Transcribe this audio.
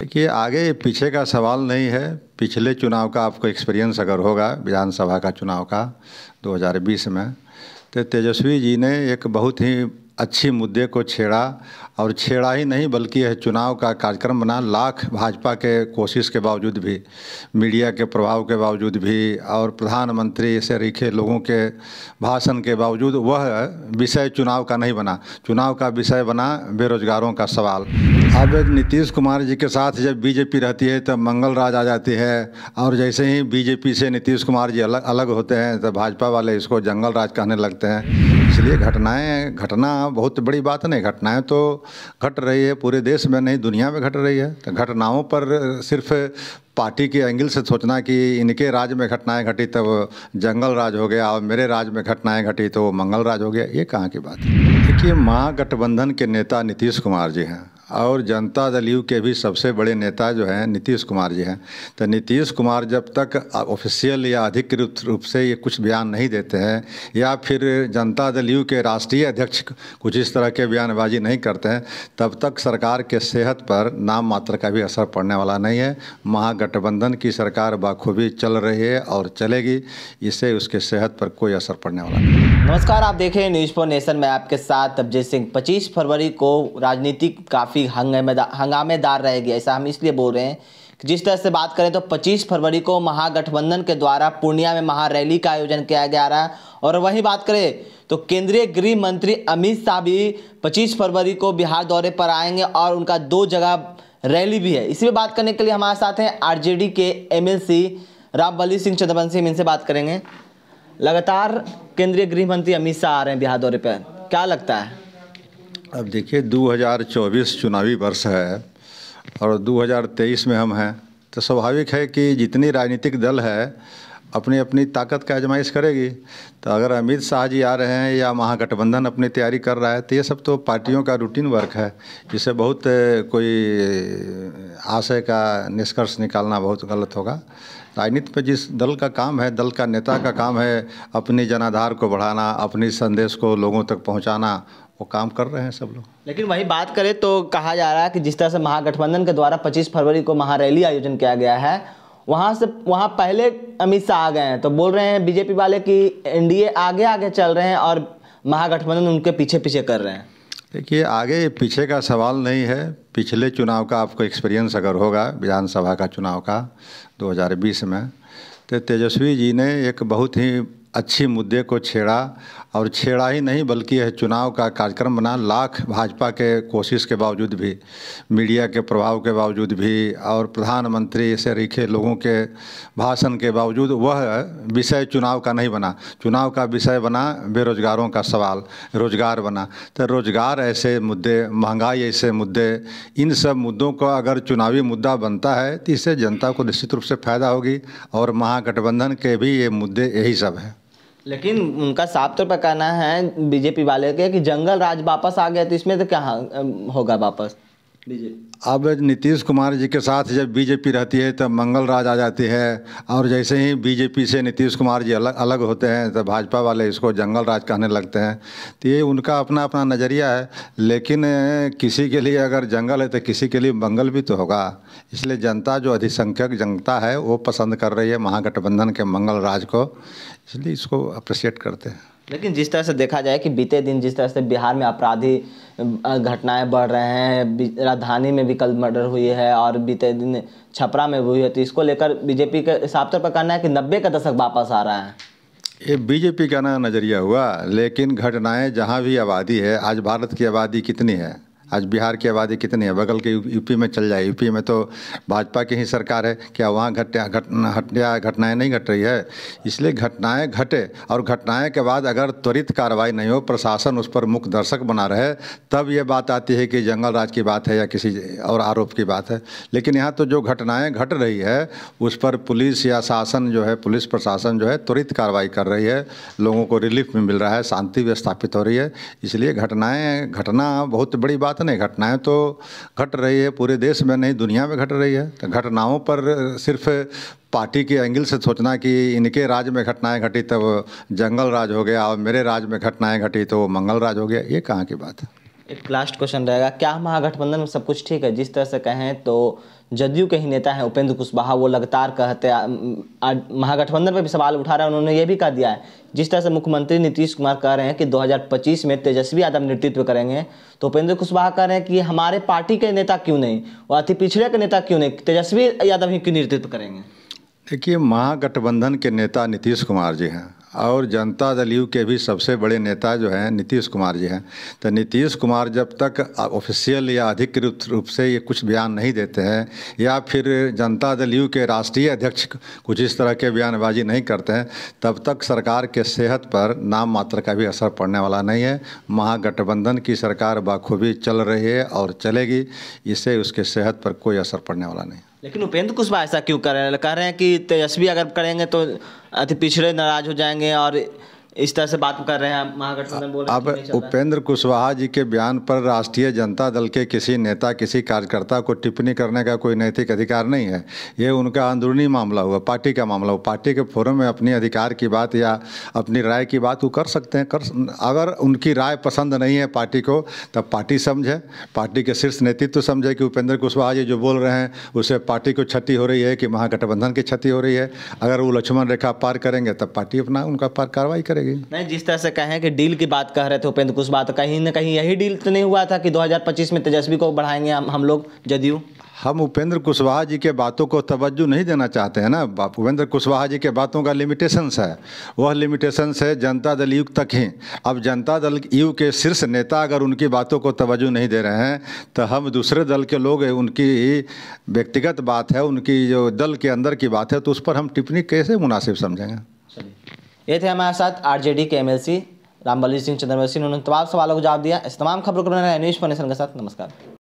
देखिए आगे पीछे का सवाल नहीं है पिछले चुनाव का आपको एक्सपीरियंस अगर होगा विधानसभा का चुनाव का 2020 में तो तेजस्वी जी ने एक बहुत ही अच्छी मुद्दे को छेड़ा और छेड़ा ही नहीं बल्कि यह चुनाव का कार्यक्रम बना लाख भाजपा के कोशिश के बावजूद भी मीडिया के प्रभाव के बावजूद भी और प्रधानमंत्री से रिखे लोगों के भाषण के बावजूद वह विषय चुनाव का नहीं बना चुनाव का विषय बना बेरोजगारों का सवाल अब नीतीश कुमार जी के साथ जब बीजेपी रहती है तब मंगल राज आ जाती है और जैसे ही बीजेपी से नीतीश कुमार जी अलग अलग होते हैं तो भाजपा वाले इसको जंगल राज कहने लगते हैं इसलिए घटनाएँ घटना घटना बहुत बड़ी बात नहीं घटनाएं तो घट रही है पूरे देश में नहीं दुनिया में घट रही है तो घटनाओं पर सिर्फ पार्टी के एंगल से सोचना कि इनके राज्य में घटनाएं घटी तब तो जंगल राज हो गया और मेरे राज्य में घटनाएं घटी तो मंगल राज हो गया ये कहाँ की बात है देखिए महागठबंधन के नेता नीतीश कुमार जी हैं और जनता दल यू के भी सबसे बड़े नेता जो हैं नीतीश कुमार जी हैं तो नीतीश कुमार जब तक ऑफिशियल या अधिकृत रूप से ये कुछ बयान नहीं देते हैं या फिर जनता दल यू के राष्ट्रीय अध्यक्ष कुछ इस तरह के बयानबाजी नहीं करते हैं तब तक सरकार के सेहत पर नाम मात्र का भी असर पड़ने वाला नहीं है महागठबंधन की सरकार बाखूबी चल रही है और चलेगी इससे उसके सेहत पर कोई असर पड़ने वाला नहीं नमस्कार आप देख रहे हैं न्यूज फोर नेशन में आपके साथ अभिजीत सिंह 25 फरवरी को राजनीति काफ़ी हंगामेदार रहेगी ऐसा हम इसलिए बोल रहे हैं कि जिस तरह से बात करें तो 25 फरवरी को महागठबंधन के द्वारा पूर्णिया में महारैली का आयोजन किया गया रहा है और वहीं बात करें तो केंद्रीय गृह मंत्री अमित शाह भी पच्चीस फरवरी को बिहार दौरे पर आएंगे और उनका दो जगह रैली भी है इसी बात करने के लिए हमारे साथ हैं आरजेडी के एमएलसी रामबली सिंह चंद्रवंशी हम इनसे बात करेंगे लगातार केंद्रीय गृह मंत्री अमित शाह आ रहे हैं बिहार दौरे पर क्या लगता है अब देखिए 2024 चुनावी वर्ष है और 2023 में हम हैं तो स्वाभाविक है कि जितनी राजनीतिक दल है अपनी अपनी ताकत का आजमाइश करेगी तो अगर अमित शाह जी आ रहे हैं या महागठबंधन अपनी तैयारी कर रहा है तो ये सब तो पार्टियों का रूटीन वर्क है इसे बहुत कोई आशय का निष्कर्ष निकालना बहुत गलत होगा राजनीति पर जिस दल का काम है दल का नेता का काम है अपनी जनाधार को बढ़ाना अपनी संदेश को लोगों तक पहुँचाना वो काम कर रहे हैं सब लोग लेकिन वही बात करें तो कहा जा रहा है कि जिस तरह से महागठबंधन के द्वारा पच्चीस फरवरी को महारैली आयोजन किया गया है वहाँ से वहाँ पहले अमित शाह आ गए हैं तो बोल रहे हैं बीजेपी वाले कि एनडीए आगे आगे चल रहे हैं और महागठबंधन उनके पीछे पीछे कर रहे हैं देखिए आगे पीछे का सवाल नहीं है पिछले चुनाव का आपको एक्सपीरियंस अगर होगा विधानसभा का चुनाव का 2020 में तो तेजस्वी जी ने एक बहुत ही अच्छे मुद्दे को छेड़ा और छेड़ा ही नहीं बल्कि यह चुनाव का कार्यक्रम बना लाख भाजपा के कोशिश के बावजूद भी मीडिया के प्रभाव के बावजूद भी और प्रधानमंत्री से रिखे लोगों के भाषण के बावजूद वह विषय चुनाव का नहीं बना चुनाव का विषय बना बेरोजगारों का सवाल रोजगार बना तो रोजगार ऐसे मुद्दे महंगाई ऐसे मुद्दे इन सब मुद्दों का अगर चुनावी मुद्दा बनता है तो इससे जनता को निश्चित रूप से फायदा होगी और महागठबंधन के भी ये मुद्दे यही सब हैं लेकिन उनका साफ तौर पर कहना है बीजेपी वाले के कि जंगल राज वापस आ गया तो इसमें तो क्या होगा वापस अब नीतीश कुमार जी के साथ जब बीजेपी रहती है तब मंगल राज आ जाती है और जैसे ही बीजेपी से नीतीश कुमार जी अलग अलग होते हैं तो भाजपा वाले इसको जंगल राज कहने लगते हैं तो ये उनका अपना अपना नज़रिया है लेकिन किसी के लिए अगर जंगल है तो किसी के लिए मंगल भी तो होगा इसलिए जनता जो अधिसंख्यक जनता है वो पसंद कर रही है महागठबंधन के मंगल राज को इसलिए इसको अप्रिशिएट करते हैं लेकिन जिस तरह से देखा जाए कि बीते दिन जिस तरह से बिहार में अपराधी घटनाएं बढ़ रहे हैं राजधानी में भी कल मर्डर हुई है और बीते दिन छपरा में भी हुई है तो इसको लेकर बीजेपी के साफ तौर पर कहना है कि नब्बे का दशक वापस आ रहा है ये बीजेपी का ना नज़रिया हुआ लेकिन घटनाएं जहां भी आबादी है आज भारत की आबादी कितनी है आज बिहार की आबादी कितनी है बगल के यूपी में चल जाए यूपी में तो भाजपा की ही सरकार है क्या वहाँ घटिया घटना घटना घटनाएँ नहीं घट रही है इसलिए घटनाएँ घटे और घटनाएँ के बाद अगर त्वरित कार्रवाई नहीं हो प्रशासन उस पर मुख्य दर्शक बना रहे तब ये बात आती है कि जंगल राज की बात है या किसी और आरोप की बात है लेकिन यहाँ तो जो घटनाएँ घट रही है उस पर पुलिस या शासन जो है पुलिस प्रशासन जो है त्वरित कार्रवाई कर रही है लोगों को रिलीफ भी मिल रहा है शांति भी स्थापित हो रही है इसलिए घटनाएँ घटना बहुत बड़ी बात बात नहीं घटनाएं तो घट रही है पूरे देश में नहीं दुनिया में घट रही है तो घटनाओं पर सिर्फ पार्टी के एंगल से सोचना कि इनके राज्य में घटनाएं घटी तब जंगल राज हो गया और मेरे राज्य में घटनाएं घटी तो मंगल राज हो गया ये कहाँ की बात है एक लास्ट क्वेश्चन रहेगा क्या महागठबंधन में सब कुछ ठीक है जिस तरह से कहें तो जदयू के ही नेता हैं उपेंद्र कुशवाहा वो लगातार कहते महागठबंधन पर भी सवाल उठा रहे हैं उन्होंने ये भी कह दिया है जिस तरह से मुख्यमंत्री नीतीश कुमार कह रहे हैं कि 2025 में तेजस्वी यादव नेतृत्व करेंगे तो उपेंद्र कुशवाहा कह रहे हैं कि हमारे पार्टी के नेता क्यों नहीं और अति पिछड़े के नेता क्यों नहीं तेजस्वी यादव ही क्यों नेतृत्व करेंगे देखिए महागठबंधन के नेता नीतीश कुमार जी हैं और जनता दल यू के भी सबसे बड़े नेता जो हैं नीतीश कुमार जी हैं तो नीतीश कुमार जब तक ऑफिशियल या अधिकृत रूप से ये कुछ बयान नहीं देते हैं या फिर जनता दल यू के राष्ट्रीय अध्यक्ष कुछ इस तरह के बयानबाजी नहीं करते हैं तब तक सरकार के सेहत पर नाम मात्र का भी असर पड़ने वाला नहीं है महागठबंधन की सरकार बाखूबी चल रही है और चलेगी इससे उसके सेहत पर कोई असर पड़ने वाला नहीं लेकिन उपेंद्र कुशवाहा ऐसा क्यों कर रहे हैं कह रहे हैं कि तेजस्वी अगर करेंगे तो अति पिछड़े नाराज़ हो जाएंगे और इस तरह से बात कर रहे हैं महागठबंधन बोल अब उपेंद्र कुशवाहा जी के बयान पर राष्ट्रीय जनता दल के किसी नेता किसी कार्यकर्ता को टिप्पणी करने का कोई नैतिक अधिकार नहीं है ये उनका अंदरूनी मामला हुआ पार्टी का मामला हुआ पार्टी के फोरम में अपनी अधिकार की बात या अपनी राय की बात वो कर सकते हैं कर अगर उनकी राय पसंद नहीं है पार्टी को तब पार्टी समझे पार्टी के शीर्ष नेतृत्व समझे कि उपेंद्र कुशवाहा जी जो बोल रहे हैं उसे पार्टी को क्षति हो रही है कि महागठबंधन की क्षति हो रही है अगर वो लक्ष्मण रेखा पार करेंगे तब पार्टी अपना उनका पार कार्रवाई करेगी जाएगी नहीं जिस तरह से कहें कि डील की बात कह रहे थे उपेंद्र कुछ बात कहीं ना कहीं यही डील तो नहीं हुआ था कि 2025 में तेजस्वी को बढ़ाएंगे हम हम लोग जदयू हम उपेंद्र कुशवाहा जी के बातों को तवज्जो नहीं देना चाहते हैं ना उपेंद्र कुशवाहा जी के बातों का लिमिटेशंस है वह लिमिटेशंस है जनता दल युग तक ही अब जनता दल यू के शीर्ष नेता अगर उनकी बातों को तवज्जो नहीं दे रहे हैं तो हम दूसरे दल के लोग उनकी व्यक्तिगत बात है उनकी जो दल के अंदर की बात है तो उस पर हम टिप्पणी कैसे मुनासिब समझेंगे ये थे हमारे साथ आरजेडी के एमएलसी रामबली सिंह सिंह उन्होंने तमाम सवालों को जवाब दिया इस तमाम खबरों को न्यूज़ फाउंडेशन के साथ नमस्कार